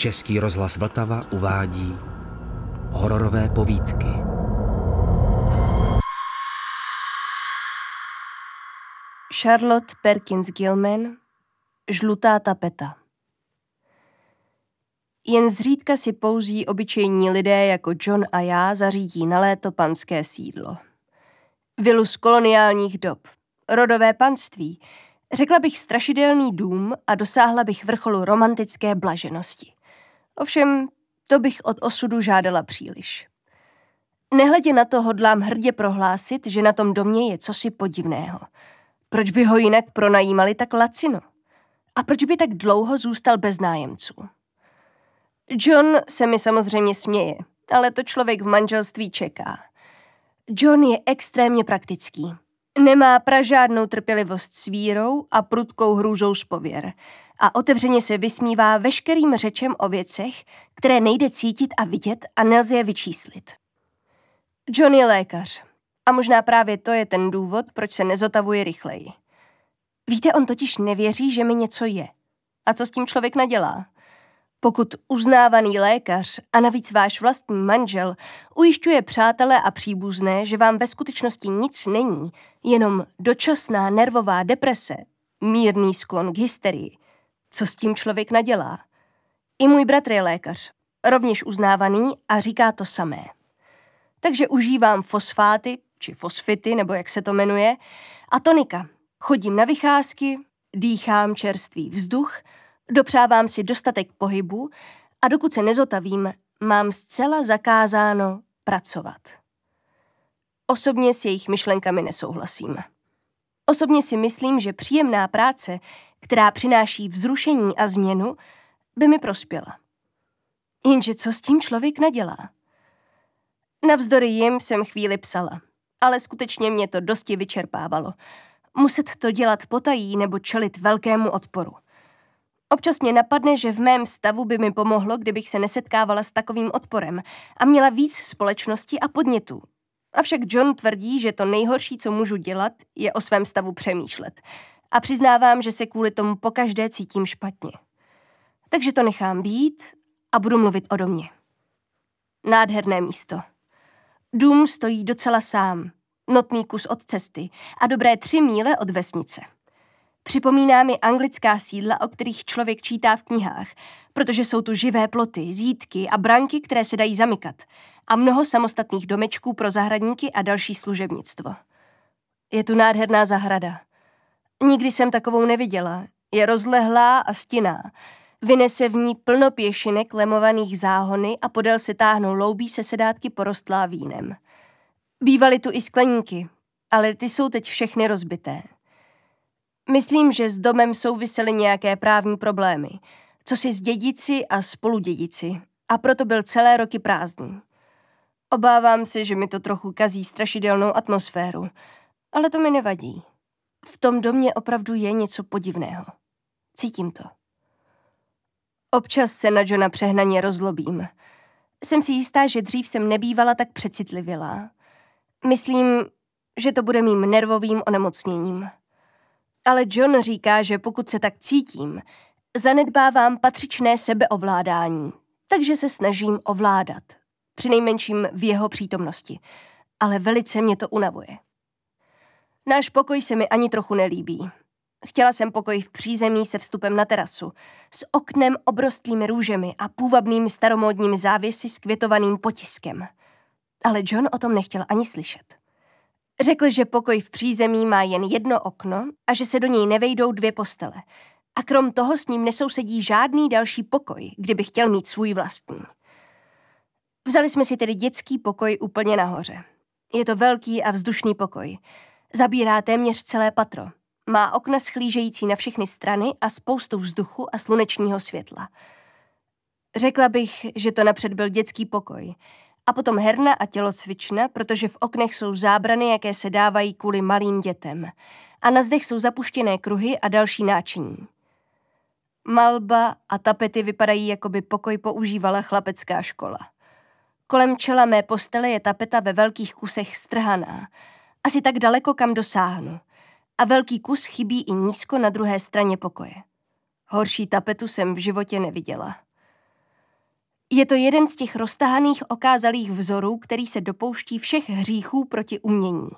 Český rozhlas Vltava uvádí hororové povídky. Charlotte Perkins Gilman Žlutá tapeta Jen zřídka si pouzí obyčejní lidé jako John a já zařídí na léto panské sídlo. Vilu z koloniálních dob, rodové panství, řekla bych strašidelný dům a dosáhla bych vrcholu romantické blaženosti. Ovšem, to bych od osudu žádala příliš. Nehledě na to hodlám hrdě prohlásit, že na tom domě je cosi podivného. Proč by ho jinak pronajímali tak lacino? A proč by tak dlouho zůstal bez nájemců? John se mi samozřejmě směje, ale to člověk v manželství čeká. John je extrémně praktický. Nemá pražádnou trpělivost s vírou a prudkou hrůzou z pověr a otevřeně se vysmívá veškerým řečem o věcech, které nejde cítit a vidět a nelze je vyčíslit. John je lékař a možná právě to je ten důvod, proč se nezotavuje rychleji. Víte, on totiž nevěří, že mi něco je. A co s tím člověk nadělá? Pokud uznávaný lékař a navíc váš vlastní manžel ujišťuje přátelé a příbuzné, že vám ve skutečnosti nic není, jenom dočasná nervová deprese, mírný sklon k hysterii, co s tím člověk nadělá. I můj bratr je lékař, rovněž uznávaný a říká to samé. Takže užívám fosfáty, či fosfity, nebo jak se to jmenuje, a tonika. Chodím na vycházky, dýchám čerstvý vzduch, dopřávám si dostatek pohybu a dokud se nezotavím, mám zcela zakázáno pracovat. Osobně s jejich myšlenkami nesouhlasím. Osobně si myslím, že příjemná práce která přináší vzrušení a změnu, by mi prospěla. Jenže co s tím člověk nedělá? Navzdory jim jsem chvíli psala, ale skutečně mě to dosti vyčerpávalo. Muset to dělat potají nebo čelit velkému odporu. Občas mě napadne, že v mém stavu by mi pomohlo, kdybych se nesetkávala s takovým odporem a měla víc společnosti a podnětů. Avšak John tvrdí, že to nejhorší, co můžu dělat, je o svém stavu přemýšlet a přiznávám, že se kvůli tomu pokaždé cítím špatně. Takže to nechám být a budu mluvit o domě. Nádherné místo. Dům stojí docela sám, notný kus od cesty a dobré tři míle od vesnice. Připomíná mi anglická sídla, o kterých člověk čítá v knihách, protože jsou tu živé ploty, zítky a branky, které se dají zamykat a mnoho samostatných domečků pro zahradníky a další služebnictvo. Je tu nádherná zahrada. Nikdy jsem takovou neviděla. Je rozlehlá a stinná. Vynese v ní plno pěšinek lemovaných záhony a podél se táhnou loubí se sedátky porostlá vínem. Bývaly tu i skleníky, ale ty jsou teď všechny rozbité. Myslím, že s domem souvisely nějaké právní problémy, co si s dědici a spoludědici, a proto byl celé roky prázdný. Obávám se, že mi to trochu kazí strašidelnou atmosféru, ale to mi nevadí. V tom domě opravdu je něco podivného. Cítím to. Občas se na Johna přehnaně rozlobím. Jsem si jistá, že dřív jsem nebývala tak přecitlivělá. Myslím, že to bude mým nervovým onemocněním. Ale John říká, že pokud se tak cítím, zanedbávám patřičné sebeovládání, takže se snažím ovládat. Přinejmenším v jeho přítomnosti. Ale velice mě to unavuje. Náš pokoj se mi ani trochu nelíbí. Chtěla jsem pokoj v přízemí se vstupem na terasu, s oknem obrostlými růžemi a půvabnými staromódními závěsy s květovaným potiskem. Ale John o tom nechtěl ani slyšet. Řekl, že pokoj v přízemí má jen jedno okno a že se do něj nevejdou dvě postele. A krom toho s ním nesousedí žádný další pokoj, kdyby chtěl mít svůj vlastní. Vzali jsme si tedy dětský pokoj úplně nahoře. Je to velký a vzdušný pokoj. Zabírá téměř celé patro. Má okna schlížející na všechny strany a spoustu vzduchu a slunečního světla. Řekla bych, že to napřed byl dětský pokoj. A potom herna a tělocvična, protože v oknech jsou zábrany, jaké se dávají kvůli malým dětem. A na zdech jsou zapuštěné kruhy a další náčiní. Malba a tapety vypadají, jako by pokoj používala chlapecká škola. Kolem čela mé postele je tapeta ve velkých kusech strhaná. Asi tak daleko, kam dosáhnu. A velký kus chybí i nízko na druhé straně pokoje. Horší tapetu jsem v životě neviděla. Je to jeden z těch roztahaných okázalých vzorů, který se dopouští všech hříchů proti umění.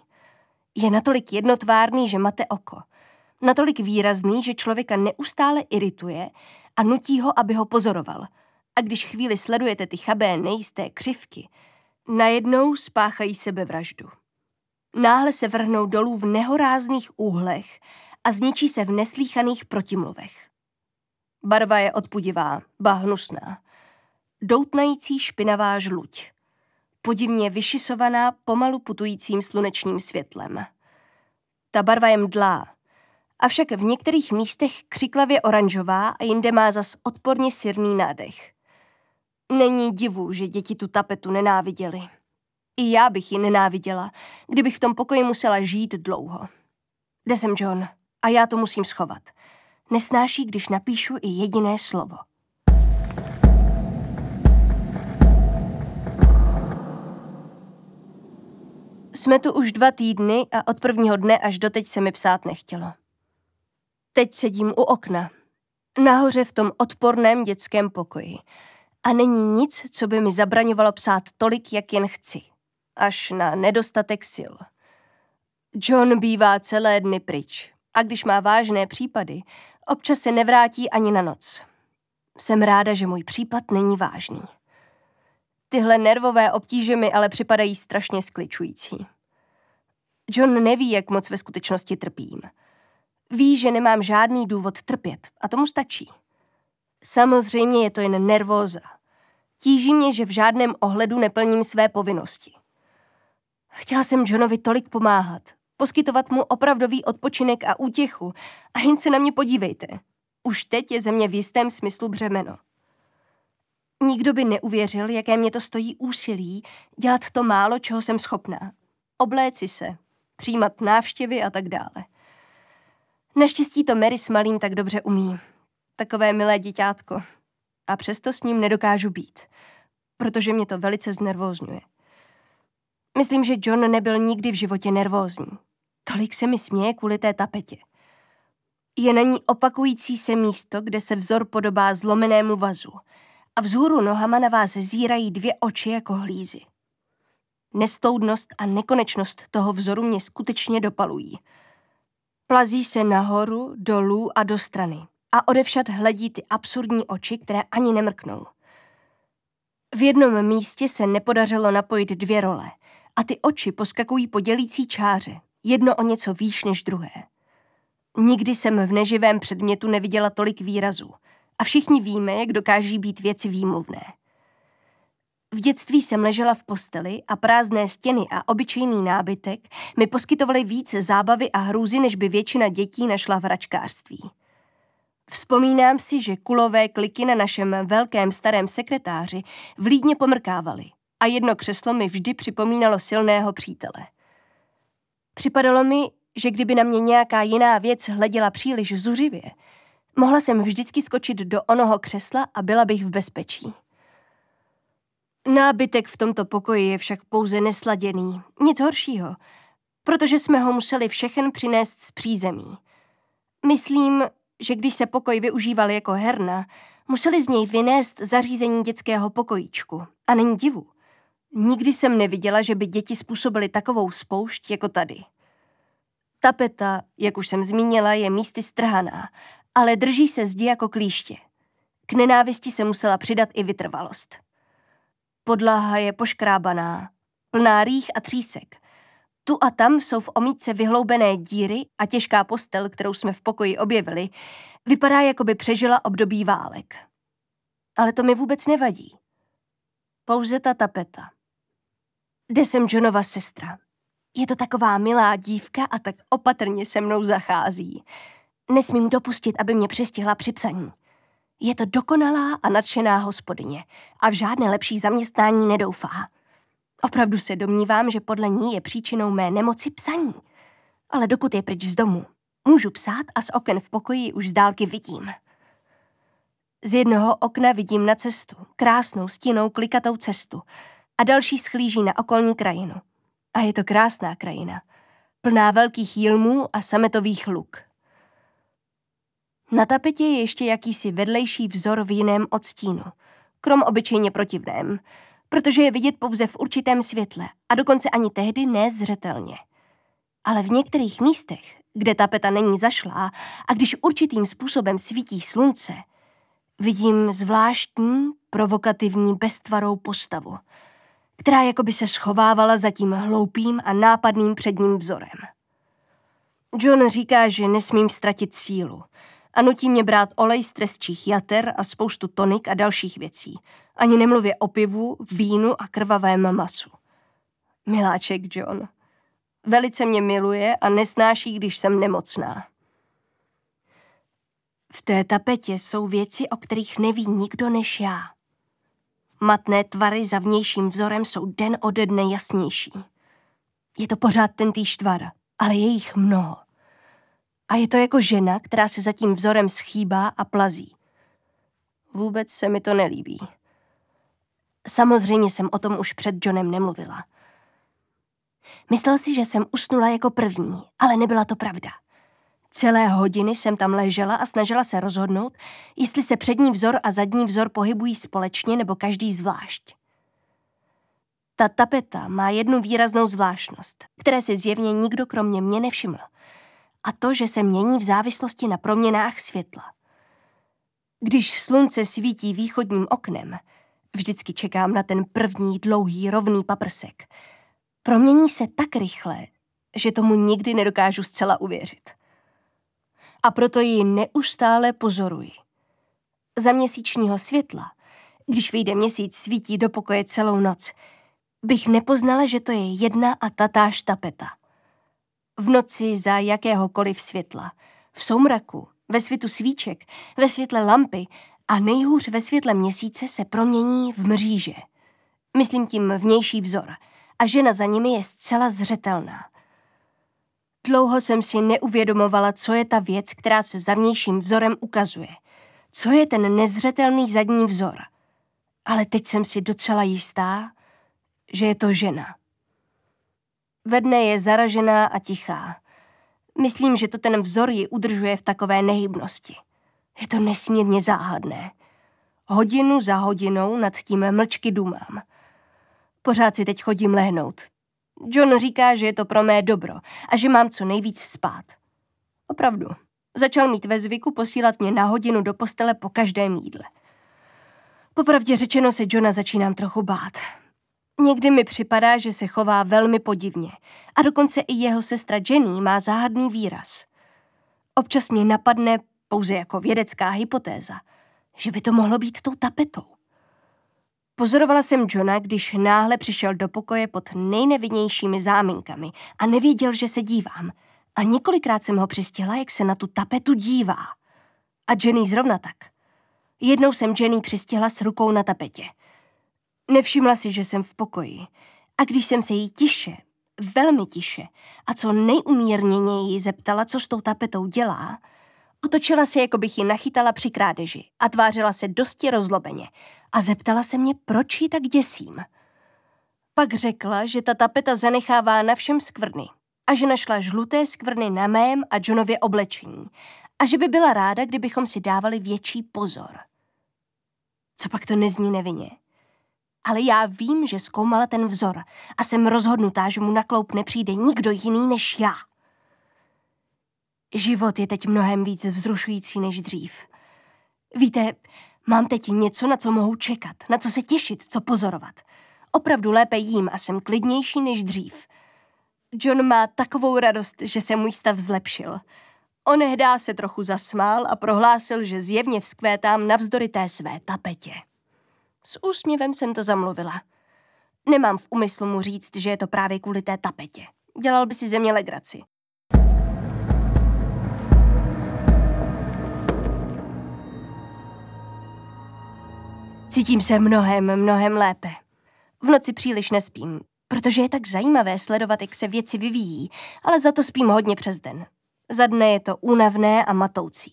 Je natolik jednotvárný, že mate oko. Natolik výrazný, že člověka neustále irituje a nutí ho, aby ho pozoroval. A když chvíli sledujete ty chabé, nejisté křivky, najednou spáchají sebevraždu. Náhle se vrhnou dolů v nehorázných úhlech a zničí se v neslíchaných protimluvech. Barva je odpudivá, bahnusná, Doutnající špinavá žluť. Podivně vyšisovaná pomalu putujícím slunečním světlem. Ta barva je mdlá, avšak v některých místech křiklavě oranžová a jinde má zas odporně sirný nádech. Není divu, že děti tu tapetu nenáviděly. I já bych ji nenáviděla, kdybych v tom pokoji musela žít dlouho. Jde sem, John, a já to musím schovat. Nesnáší, když napíšu i jediné slovo. Jsme tu už dva týdny a od prvního dne až doteď se mi psát nechtělo. Teď sedím u okna, nahoře v tom odporném dětském pokoji. A není nic, co by mi zabraňovalo psát tolik, jak jen chci až na nedostatek sil. John bývá celé dny pryč a když má vážné případy, občas se nevrátí ani na noc. Jsem ráda, že můj případ není vážný. Tyhle nervové obtíže mi ale připadají strašně skličující. John neví, jak moc ve skutečnosti trpím. Ví, že nemám žádný důvod trpět a tomu stačí. Samozřejmě je to jen nervóza. Tíží mě, že v žádném ohledu neplním své povinnosti. Chtěla jsem Johnovi tolik pomáhat, poskytovat mu opravdový odpočinek a útěchu a jen se na mě podívejte. Už teď je ze mě v jistém smyslu břemeno. Nikdo by neuvěřil, jaké mě to stojí úsilí dělat to málo, čeho jsem schopná. Obléci se, přijímat návštěvy a tak dále. Naštěstí to Mary s malým tak dobře umí. Takové milé děťátko. A přesto s ním nedokážu být, protože mě to velice znervózňuje. Myslím, že John nebyl nikdy v životě nervózní. Tolik se mi směje kvůli té tapetě. Je na ní opakující se místo, kde se vzor podobá zlomenému vazu a vzhůru nohama na vás zírají dvě oči jako hlízy. Nestoudnost a nekonečnost toho vzoru mě skutečně dopalují. Plazí se nahoru, dolů a do strany a odevšad hledí ty absurdní oči, které ani nemrknou. V jednom místě se nepodařilo napojit dvě role – a ty oči poskakují po dělící čáře, jedno o něco výš než druhé. Nikdy jsem v neživém předmětu neviděla tolik výrazů a všichni víme, jak dokáží být věci výmluvné. V dětství jsem ležela v posteli a prázdné stěny a obyčejný nábytek mi poskytovaly více zábavy a hrůzy, než by většina dětí našla v račkářství. Vzpomínám si, že kulové kliky na našem velkém starém sekretáři vlídně pomrkávaly – a jedno křeslo mi vždy připomínalo silného přítele. Připadalo mi, že kdyby na mě nějaká jiná věc hleděla příliš zuřivě, mohla jsem vždycky skočit do onoho křesla a byla bych v bezpečí. Nábytek v tomto pokoji je však pouze nesladěný, nic horšího, protože jsme ho museli všechen přinést z přízemí. Myslím, že když se pokoj využíval jako herna, museli z něj vynést zařízení dětského pokojíčku. A není divu. Nikdy jsem neviděla, že by děti způsobily takovou spoušť jako tady. Tapeta, jak už jsem zmínila, je místy strhaná, ale drží se zdi jako klíště. K nenávisti se musela přidat i vytrvalost. Podlaha je poškrábaná, plná rých a třísek. Tu a tam jsou v omítce vyhloubené díry a těžká postel, kterou jsme v pokoji objevili, vypadá, jako by přežila období válek. Ale to mi vůbec nevadí. Pouze ta tapeta. Kde jsem Johnova sestra. Je to taková milá dívka a tak opatrně se mnou zachází. Nesmím dopustit, aby mě přistihla při psaní. Je to dokonalá a nadšená hospodyně a v žádné lepší zaměstnání nedoufá. Opravdu se domnívám, že podle ní je příčinou mé nemoci psaní. Ale dokud je pryč z domu, můžu psát a z oken v pokoji už z dálky vidím. Z jednoho okna vidím na cestu, krásnou stínou klikatou cestu – a další schlíží na okolní krajinu. A je to krásná krajina, plná velkých jilmů a sametových luk. Na tapetě je ještě jakýsi vedlejší vzor v jiném odstínu, krom obyčejně protivném, protože je vidět pouze v určitém světle a dokonce ani tehdy nezřetelně. Ale v některých místech, kde tapeta není zašlá a když určitým způsobem svítí slunce, vidím zvláštní, provokativní, beztvarou postavu – která jakoby se schovávala za tím hloupým a nápadným předním vzorem. John říká, že nesmím ztratit sílu a nutí mě brát olej z trestčích jater a spoustu tonik a dalších věcí, ani nemluvě o pivu, vínu a krvavém masu. Miláček John. Velice mě miluje a nesnáší, když jsem nemocná. V té tapetě jsou věci, o kterých neví nikdo než já. Matné tvary za vnějším vzorem jsou den ode dne jasnější. Je to pořád ten týž tvar, ale je jich mnoho. A je to jako žena, která se za tím vzorem schýbá a plazí. Vůbec se mi to nelíbí. Samozřejmě jsem o tom už před Johnem nemluvila. Myslel si, že jsem usnula jako první, ale nebyla to pravda. Celé hodiny jsem tam ležela a snažila se rozhodnout, jestli se přední vzor a zadní vzor pohybují společně nebo každý zvlášť. Ta tapeta má jednu výraznou zvláštnost, které si zjevně nikdo kromě mě nevšiml. A to, že se mění v závislosti na proměnách světla. Když slunce svítí východním oknem, vždycky čekám na ten první dlouhý rovný paprsek. Promění se tak rychle, že tomu nikdy nedokážu zcela uvěřit a proto ji neustále pozoruji. Za měsíčního světla, když vyjde měsíc svítí do pokoje celou noc, bych nepoznala, že to je jedna a tatáž tapeta. V noci za jakéhokoliv světla, v soumraku, ve světu svíček, ve světle lampy a nejhůř ve světle měsíce se promění v mříže. Myslím tím vnější vzor a žena za nimi je zcela zřetelná dlouho jsem si neuvědomovala, co je ta věc, která se za vnějším vzorem ukazuje. Co je ten nezřetelný zadní vzor. Ale teď jsem si docela jistá, že je to žena. Ve dne je zaražená a tichá. Myslím, že to ten vzor ji udržuje v takové nehybnosti. Je to nesmírně záhadné. Hodinu za hodinou nad tím mlčky dumám. Pořád si teď chodím lehnout, John říká, že je to pro mé dobro a že mám co nejvíc spát. Opravdu. Začal mít ve zvyku posílat mě na hodinu do postele po každém jídle. Popravdě řečeno se Johna začínám trochu bát. Někdy mi připadá, že se chová velmi podivně a dokonce i jeho sestra Jenny má záhadný výraz. Občas mě napadne pouze jako vědecká hypotéza, že by to mohlo být tou tapetou. Pozorovala jsem Johna, když náhle přišel do pokoje pod nejnevinnějšími záminkami a nevěděl, že se dívám. A několikrát jsem ho přistihla, jak se na tu tapetu dívá. A Jenny zrovna tak. Jednou jsem Jenny přistihla s rukou na tapetě. Nevšimla si, že jsem v pokoji. A když jsem se jí tiše, velmi tiše a co nejumírněněji zeptala, co s tou tapetou dělá, otočila se, jako bych ji nachytala při krádeži a tvářila se dosti rozlobeně a zeptala se mě, proč ji tak děsím. Pak řekla, že ta tapeta zanechává na všem skvrny a že našla žluté skvrny na mém a Johnově oblečení a že by byla ráda, kdybychom si dávali větší pozor. Co pak to nezní nevinně? Ale já vím, že zkoumala ten vzor a jsem rozhodnutá, že mu na kloup nepřijde nikdo jiný než já. Život je teď mnohem víc vzrušující než dřív. Víte, Mám teď něco, na co mohu čekat, na co se těšit, co pozorovat. Opravdu lépe jím a jsem klidnější než dřív. John má takovou radost, že se můj stav zlepšil. Onehdá se trochu zasmál a prohlásil, že zjevně vzkvétám navzdory té své tapetě. S úsměvem jsem to zamluvila. Nemám v úmyslu mu říct, že je to právě kvůli té tapetě. Dělal by si ze mě legraci. Cítím se mnohem, mnohem lépe. V noci příliš nespím, protože je tak zajímavé sledovat, jak se věci vyvíjí, ale za to spím hodně přes den. Za dne je to únavné a matoucí.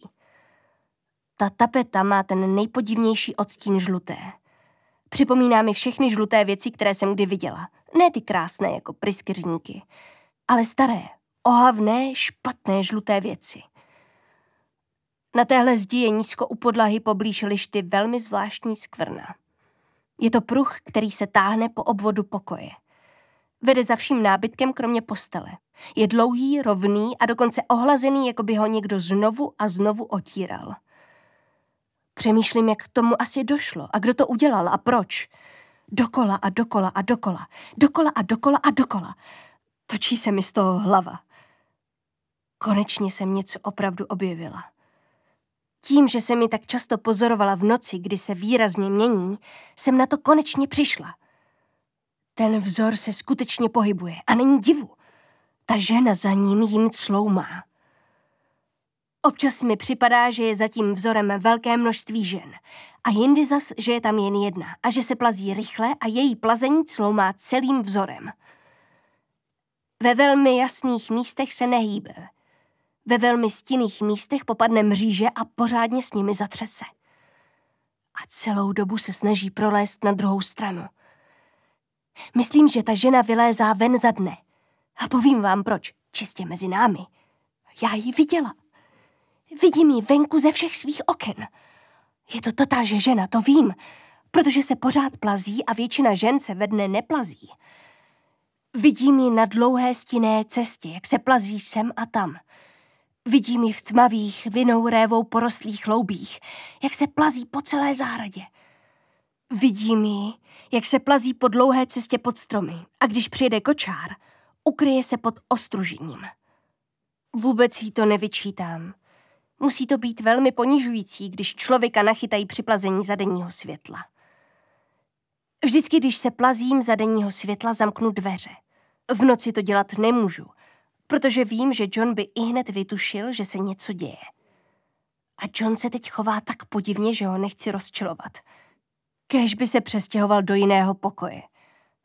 Ta tapeta má ten nejpodivnější odstín žluté. Připomíná mi všechny žluté věci, které jsem kdy viděla. Ne ty krásné jako pryskyřníky, ale staré, ohavné, špatné žluté věci. Na téhle zdi je nízko u podlahy poblíž lišty velmi zvláštní skvrna. Je to pruh, který se táhne po obvodu pokoje. Vede za vším nábytkem kromě postele. Je dlouhý, rovný a dokonce ohlazený, jako by ho někdo znovu a znovu otíral. Přemýšlím, jak k tomu asi došlo a kdo to udělal a proč. Dokola a dokola a dokola, dokola a dokola a dokola. Točí se mi z toho hlava. Konečně jsem něco opravdu objevila. Tím, že se mi tak často pozorovala v noci, kdy se výrazně mění, jsem na to konečně přišla. Ten vzor se skutečně pohybuje a není divu. Ta žena za ním jim cloumá. Občas mi připadá, že je za tím vzorem velké množství žen a jindy zas, že je tam jen jedna a že se plazí rychle a její plazení cloumá celým vzorem. Ve velmi jasných místech se nehýbe, ve velmi stinných místech popadne mříže a pořádně s nimi zatřese. A celou dobu se snaží prolézt na druhou stranu. Myslím, že ta žena vylézá ven za dne. A povím vám proč, čistě mezi námi. Já ji viděla. Vidím ji venku ze všech svých oken. Je to tatáže žena, to vím, protože se pořád plazí a většina žen se ve dne neplazí. Vidím ji na dlouhé stinné cestě, jak se plazí sem a tam. Vidím ji v tmavých, vinou révou porostlých loubích, jak se plazí po celé zahradě. Vidím ji, jak se plazí po dlouhé cestě pod stromy a když přijede kočár, ukryje se pod ostružením. Vůbec jí to nevyčítám. Musí to být velmi ponižující, když člověka nachytají při plazení za denního světla. Vždycky, když se plazím za denního světla, zamknu dveře. V noci to dělat nemůžu – protože vím, že John by i hned vytušil, že se něco děje. A John se teď chová tak podivně, že ho nechci rozčilovat. Kež by se přestěhoval do jiného pokoje.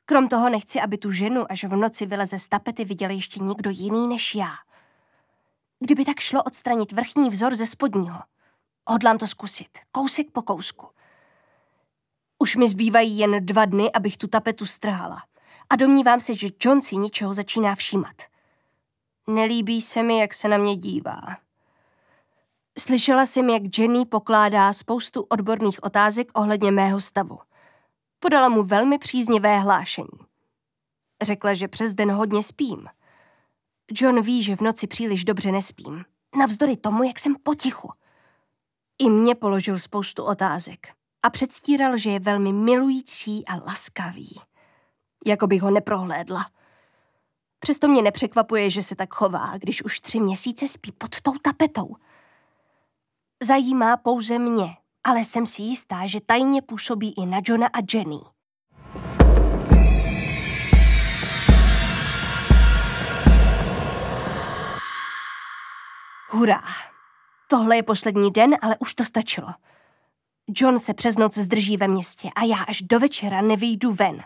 Krom toho nechci, aby tu ženu až v noci vyleze z tapety viděl ještě někdo jiný než já. Kdyby tak šlo odstranit vrchní vzor ze spodního. Hodlám to zkusit, kousek po kousku. Už mi zbývají jen dva dny, abych tu tapetu strhala. A domnívám se, že John si něčeho začíná všímat – Nelíbí se mi, jak se na mě dívá. Slyšela jsem, jak Jenny pokládá spoustu odborných otázek ohledně mého stavu. Podala mu velmi příznivé hlášení. Řekla, že přes den hodně spím. John ví, že v noci příliš dobře nespím. Navzdory tomu, jak jsem potichu. I mě položil spoustu otázek a předstíral, že je velmi milující a laskavý. Jako bych ho neprohlédla. Přesto mě nepřekvapuje, že se tak chová, když už tři měsíce spí pod tou tapetou. Zajímá pouze mě, ale jsem si jistá, že tajně působí i na Johna a Jenny. Hurá! Tohle je poslední den, ale už to stačilo. John se přes noc zdrží ve městě a já až do večera nevyjdu ven.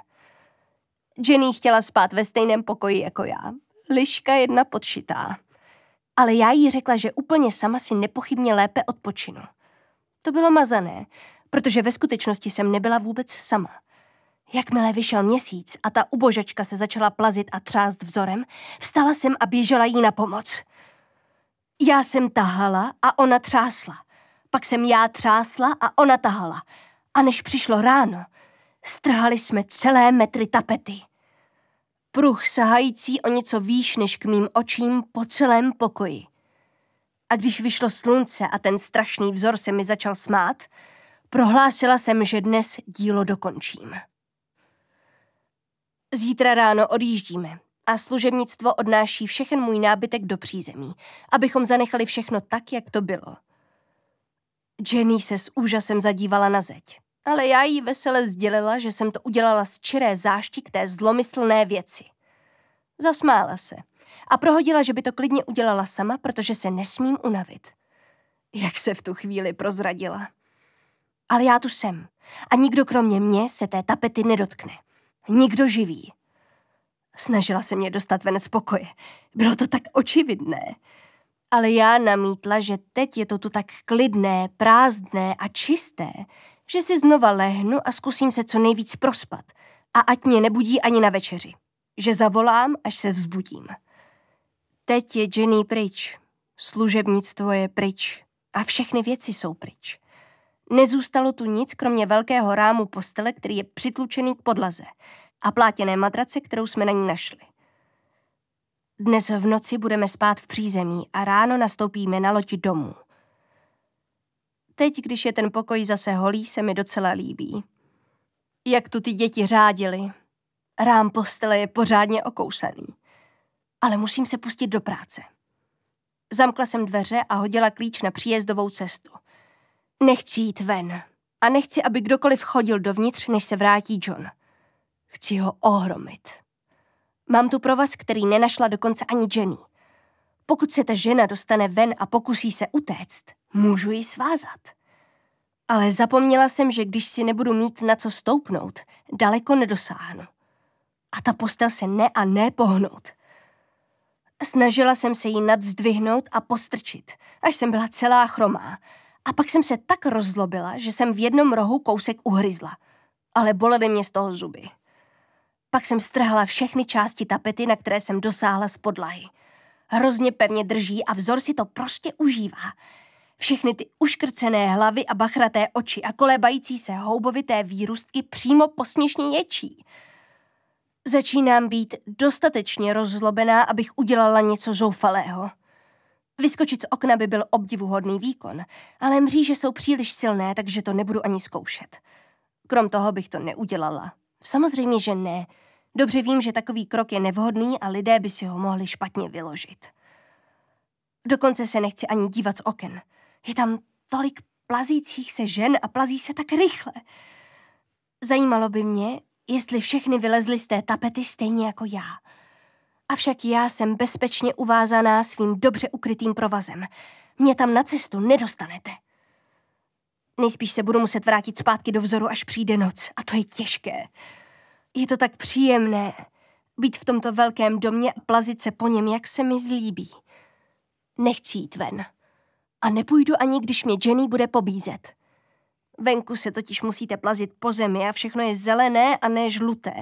Jenny chtěla spát ve stejném pokoji jako já. Liška jedna podšitá. Ale já jí řekla, že úplně sama si nepochybně lépe odpočinu. To bylo mazané, protože ve skutečnosti jsem nebyla vůbec sama. Jakmile vyšel měsíc a ta ubožačka se začala plazit a třást vzorem, vstala jsem a běžela jí na pomoc. Já jsem tahala a ona třásla. Pak jsem já třásla a ona tahala. A než přišlo ráno, strhali jsme celé metry tapety pruh sahající o něco výš než k mým očím po celém pokoji. A když vyšlo slunce a ten strašný vzor se mi začal smát, prohlásila jsem, že dnes dílo dokončím. Zítra ráno odjíždíme a služebnictvo odnáší všechen můj nábytek do přízemí, abychom zanechali všechno tak, jak to bylo. Jenny se s úžasem zadívala na zeď ale já jí vesele sdělila, že jsem to udělala z čiré zášti k té zlomyslné věci. Zasmála se a prohodila, že by to klidně udělala sama, protože se nesmím unavit. Jak se v tu chvíli prozradila. Ale já tu jsem a nikdo kromě mě se té tapety nedotkne. Nikdo živý. Snažila se mě dostat ven z pokoje. Bylo to tak očividné. Ale já namítla, že teď je to tu tak klidné, prázdné a čisté, že si znova lehnu a zkusím se co nejvíc prospat a ať mě nebudí ani na večeři. Že zavolám, až se vzbudím. Teď je Jenny pryč, služebnictvo je pryč a všechny věci jsou pryč. Nezůstalo tu nic, kromě velkého rámu postele, který je přitlučený k podlaze a plátěné matrace, kterou jsme na ní našli. Dnes v noci budeme spát v přízemí a ráno nastoupíme na loď domů teď, když je ten pokoj zase holý, se mi docela líbí. Jak tu ty děti řádili. Rám postele je pořádně okousaný. Ale musím se pustit do práce. Zamkla jsem dveře a hodila klíč na příjezdovou cestu. Nechci jít ven a nechci, aby kdokoliv chodil dovnitř, než se vrátí John. Chci ho ohromit. Mám tu provaz, který nenašla dokonce ani Jenny. Pokud se ta žena dostane ven a pokusí se utéct, můžu ji svázat. Ale zapomněla jsem, že když si nebudu mít na co stoupnout, daleko nedosáhnu. A ta postel se ne a ne pohnout. Snažila jsem se ji nadzdvihnout a postrčit, až jsem byla celá chromá. A pak jsem se tak rozlobila, že jsem v jednom rohu kousek uhryzla. Ale bolely mě z toho zuby. Pak jsem strhla všechny části tapety, na které jsem dosáhla z podlahy hrozně pevně drží a vzor si to prostě užívá. Všechny ty uškrcené hlavy a bachraté oči a kolébající se houbovité výrůstky přímo posměšně ječí. Začínám být dostatečně rozlobená, abych udělala něco zoufalého. Vyskočit z okna by byl obdivuhodný výkon, ale mříže jsou příliš silné, takže to nebudu ani zkoušet. Krom toho bych to neudělala. Samozřejmě, že ne. Dobře vím, že takový krok je nevhodný a lidé by si ho mohli špatně vyložit. Dokonce se nechci ani dívat z oken. Je tam tolik plazících se žen a plazí se tak rychle. Zajímalo by mě, jestli všechny vylezly z té tapety stejně jako já. Avšak já jsem bezpečně uvázaná svým dobře ukrytým provazem. Mě tam na cestu nedostanete. Nejspíš se budu muset vrátit zpátky do vzoru, až přijde noc, a to je těžké. Je to tak příjemné být v tomto velkém domě a plazit se po něm, jak se mi zlíbí. Nechci jít ven. A nepůjdu ani, když mě Jenny bude pobízet. Venku se totiž musíte plazit po zemi a všechno je zelené a ne žluté.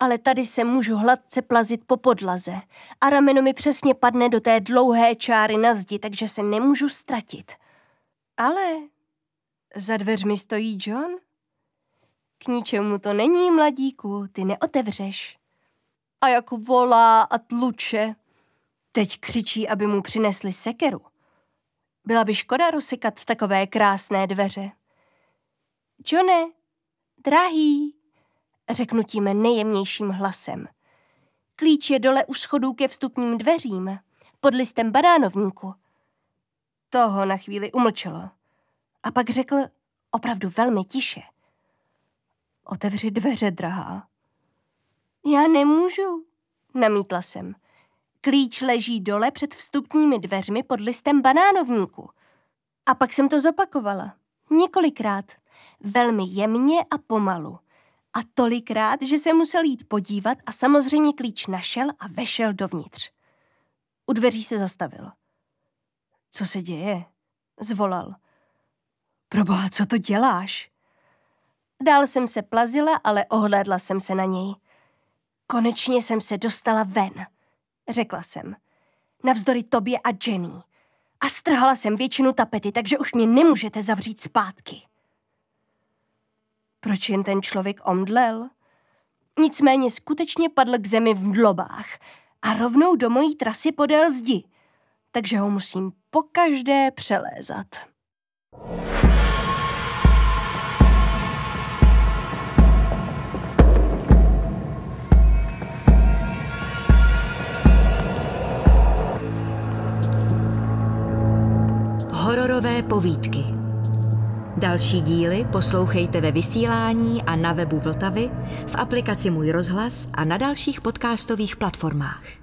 Ale tady se můžu hladce plazit po podlaze a rameno mi přesně padne do té dlouhé čáry na zdi, takže se nemůžu ztratit. Ale za dveřmi stojí John k ničemu to není, mladíku, ty neotevřeš. A jak volá a tluče. Teď křičí, aby mu přinesli sekeru. Byla by škoda rozsekat takové krásné dveře. Johne, drahý, řeknu tím nejjemnějším hlasem. Klíč je dole u schodů ke vstupním dveřím, pod listem banánovníku. Toho na chvíli umlčelo. A pak řekl opravdu velmi tiše. Otevři dveře, drahá. Já nemůžu, namítla jsem. Klíč leží dole před vstupními dveřmi pod listem banánovníku. A pak jsem to zopakovala. Několikrát. Velmi jemně a pomalu. A tolikrát, že se musel jít podívat a samozřejmě klíč našel a vešel dovnitř. U dveří se zastavil. Co se děje? Zvolal. Proboha, co to děláš? Dál jsem se plazila, ale ohlédla jsem se na něj. Konečně jsem se dostala ven, řekla jsem. Navzdory tobě a Jenny. A strhala jsem většinu tapety, takže už mě nemůžete zavřít zpátky. Proč jen ten člověk omdlel? Nicméně skutečně padl k zemi v mdlobách a rovnou do mojí trasy podél zdi, takže ho musím pokaždé přelézat. Hororové povídky. Další díly poslouchejte ve vysílání a na webu Vltavy, v aplikaci Můj rozhlas a na dalších podcastových platformách.